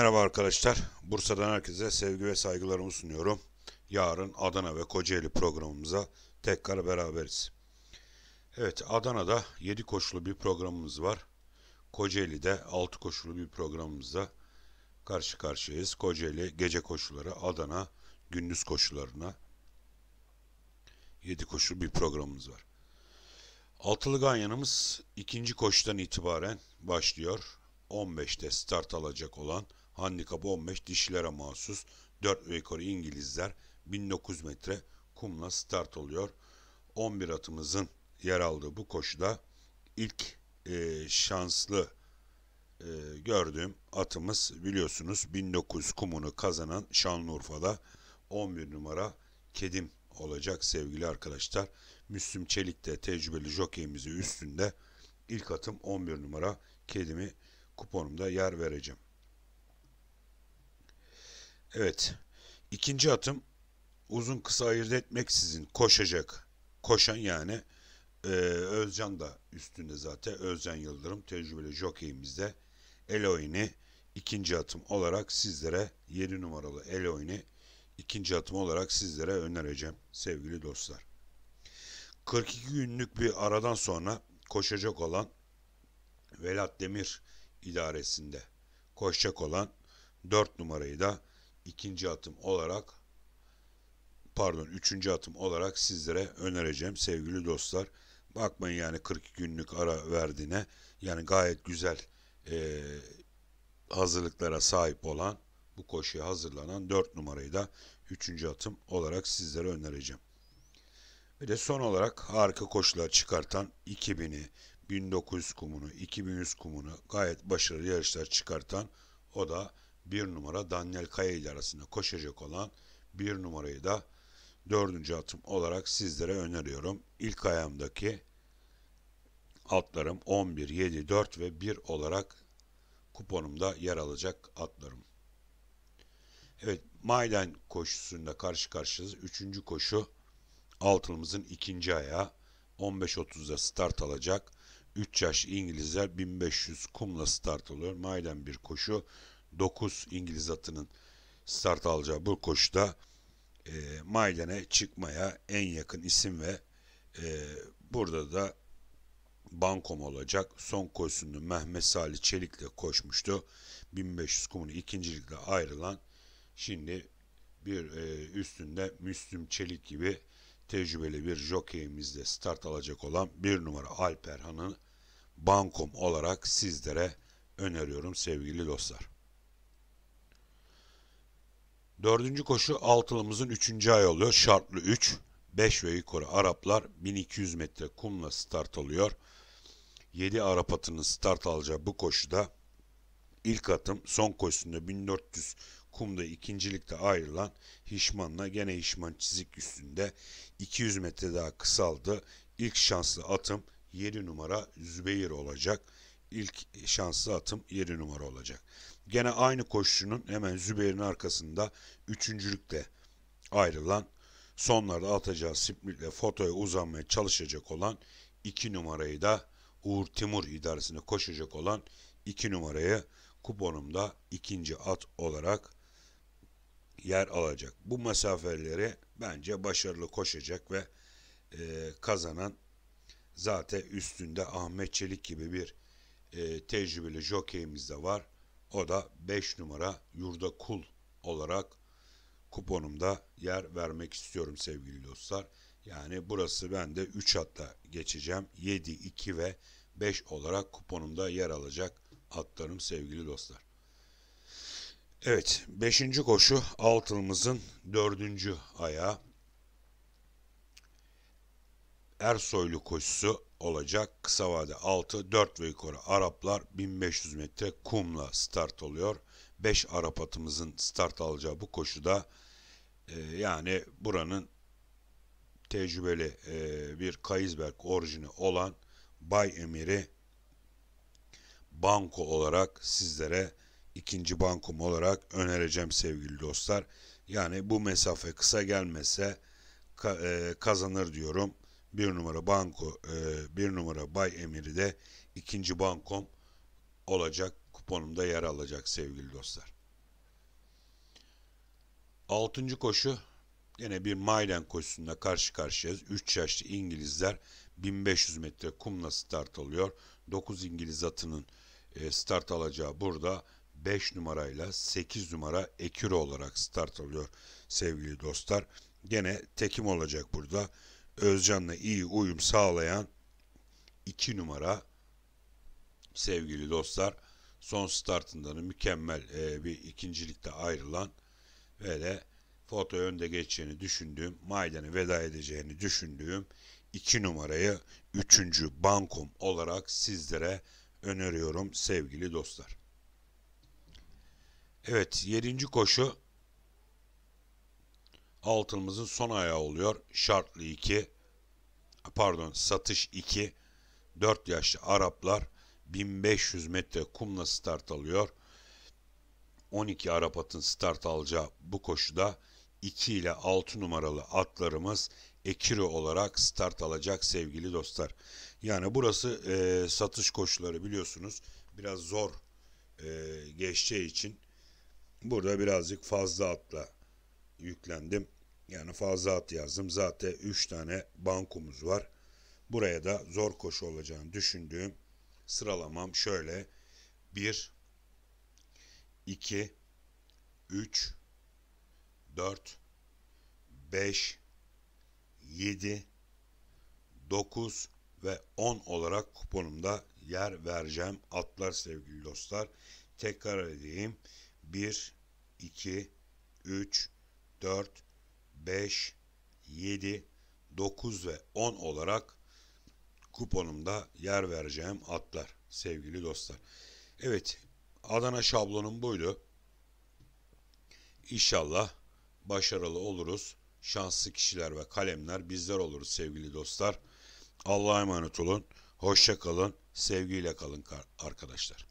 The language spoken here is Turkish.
Merhaba arkadaşlar. Bursa'dan herkese sevgi ve saygılarımı sunuyorum. Yarın Adana ve Kocaeli programımıza tekrar beraberiz. Evet Adana'da 7 koşulu bir programımız var. Kocaeli'de 6 koşulu bir programımızda karşı karşıyayız. Kocaeli gece koşuları, Adana gündüz koşularına 7 koşulu bir programımız var. Altılı ganyanımız ikinci koşudan itibaren başlıyor. 15'te start alacak olan Handikap 15 dişlere mahsus 4 ve İngilizler 1900 metre kumla start oluyor. 11 atımızın yer aldığı bu koşuda ilk e, şanslı e, gördüğüm atımız biliyorsunuz 1900 kumunu kazanan Şanlıurfa'da 11 numara Kedim olacak sevgili arkadaşlar. Müslüm Çelik de tecrübeli jokeyimizi üstünde ilk atım 11 numara Kedim'i kuponumda yer vereceğim. Evet. İkinci atım uzun kısa ayırt etmeksizin koşacak. Koşan yani e, Özcan da üstünde zaten. Özcan Yıldırım tecrübeli jokeyimizde Eloyni ikinci atım olarak sizlere 7 numaralı Eloyni ikinci atım olarak sizlere önereceğim sevgili dostlar. 42 günlük bir aradan sonra koşacak olan Velat Demir idaresinde koşacak olan 4 numarayı da ikinci atım olarak pardon üçüncü atım olarak sizlere önereceğim sevgili dostlar. Bakmayın yani 40 günlük ara verdiğine yani gayet güzel e, hazırlıklara sahip olan bu koşuya hazırlanan 4 numarayı da 3. atım olarak sizlere önereceğim. Bir de son olarak harika koşular çıkartan 2000'i, 1900 kumunu, 2100 kumunu gayet başarılı yarışlar çıkartan o da bir numara Daniel Kaya ile arasında koşacak olan bir numarayı da dördüncü atım olarak sizlere öneriyorum. İlk ayağımdaki atlarım 11, 7, 4 ve 1 olarak kuponumda yer alacak atlarım. Evet, Maylen koşusunda karşı karşıyayız. Üçüncü koşu altılımızın ikinci ayağı. 15.30'da start alacak. 3 yaş İngilizler 1500 kumla start alıyor. Maylen bir koşu. 9 İngiliz atının start alacağı bu koşuda e, Maydan'a çıkmaya en yakın isim ve e, burada da bankom olacak. Son koşusunu Mehmet Salih Çelik'le koşmuştu. 1500 kumunu ikincilikle ayrılan şimdi bir e, üstünde Müslüm Çelik gibi tecrübeli bir jokeyimizde start alacak olan bir numara Alperhan'ı bankom olarak sizlere öneriyorum sevgili dostlar. Dördüncü koşu altılımızın üçüncü ay oluyor. Şartlı 3. 5 ve yukarı Araplar 1200 metre kumla start alıyor. 7 Arap atının start alacağı bu koşuda ilk atım son koşusunda 1400 kumda ikincilikte ayrılan Hişman'la gene Hişman çizik üstünde 200 metre daha kısaldı. İlk şanslı atım 7 numara Zübeyir olacak. İlk şanslı atım 7 numara olacak. Gene aynı koşucunun hemen Zübeyir'in arkasında üçüncülükte ayrılan sonlarda atacağı sprintle fotoya uzanmaya çalışacak olan iki numarayı da Uğur Timur idaresine koşacak olan iki numarayı kuponumda ikinci at olarak yer alacak. Bu mesafeleri bence başarılı koşacak ve e, kazanan zaten üstünde Ahmet Çelik gibi bir e, tecrübeli jokeyimiz de var. O da 5 numara yurda kul olarak kuponumda yer vermek istiyorum sevgili dostlar. Yani burası ben de 3 hatta geçeceğim. 7, 2 ve 5 olarak kuponumda yer alacak atlarım sevgili dostlar. Evet 5. koşu altımızın 4. ayağı. Ersoylu koşusu olacak. Kısa vade 6, 4 ve yukarı Araplar 1500 metre kumla start oluyor. 5 Arap atımızın start alacağı bu koşuda e, yani buranın tecrübeli e, bir Kayızberg orijini olan Bay Emir'i banko olarak sizlere ikinci bankum olarak önereceğim sevgili dostlar. Yani bu mesafe kısa gelmese e, kazanır diyorum bir numara banko, e, bir numara bay emiri de ikinci bankom olacak. Kuponumda yer alacak sevgili dostlar. Altıncı koşu yine bir Maylen koşusunda karşı karşıyayız. 3 yaşlı İngilizler 1500 metre kumla start oluyor 9 İngiliz atının e, start alacağı burada 5 numarayla 8 numara Ekiro olarak start alıyor sevgili dostlar. Gene tekim olacak burada. Özcan'la iyi uyum sağlayan iki numara sevgili dostlar son startında mükemmel e, bir ikincilikte ayrılan ve de foto önde geçeceğini düşündüğüm, Maydan'ı veda edeceğini düşündüğüm iki numarayı üçüncü bankum olarak sizlere öneriyorum sevgili dostlar. Evet yedinci koşu Altımızın son ayağı oluyor. Şartlı 2 pardon satış 2 4 yaşlı Araplar 1500 metre kumla start alıyor. 12 Arap atın start alacağı bu koşuda 2 ile 6 numaralı atlarımız ekiri olarak start alacak sevgili dostlar. Yani burası e, satış koşuları biliyorsunuz biraz zor e, geçeceği için burada birazcık fazla atla yüklendim. Yani fazla yazdım. Zaten 3 tane bankumuz var. Buraya da zor koşu olacağını düşündüğüm sıralamam şöyle. 1, 2, 3, 4, 5, 7, 9 ve 10 olarak kuponumda yer vereceğim atlar sevgili dostlar. Tekrar edeyim. 1, 2, 3, 4, 5, 7, 9 ve 10 olarak kuponumda yer vereceğim atlar sevgili dostlar. Evet Adana şablonum buydu. İnşallah başarılı oluruz. Şanslı kişiler ve kalemler bizler oluruz sevgili dostlar. Allah'a emanet olun. Hoşça kalın. Sevgiyle kalın arkadaşlar.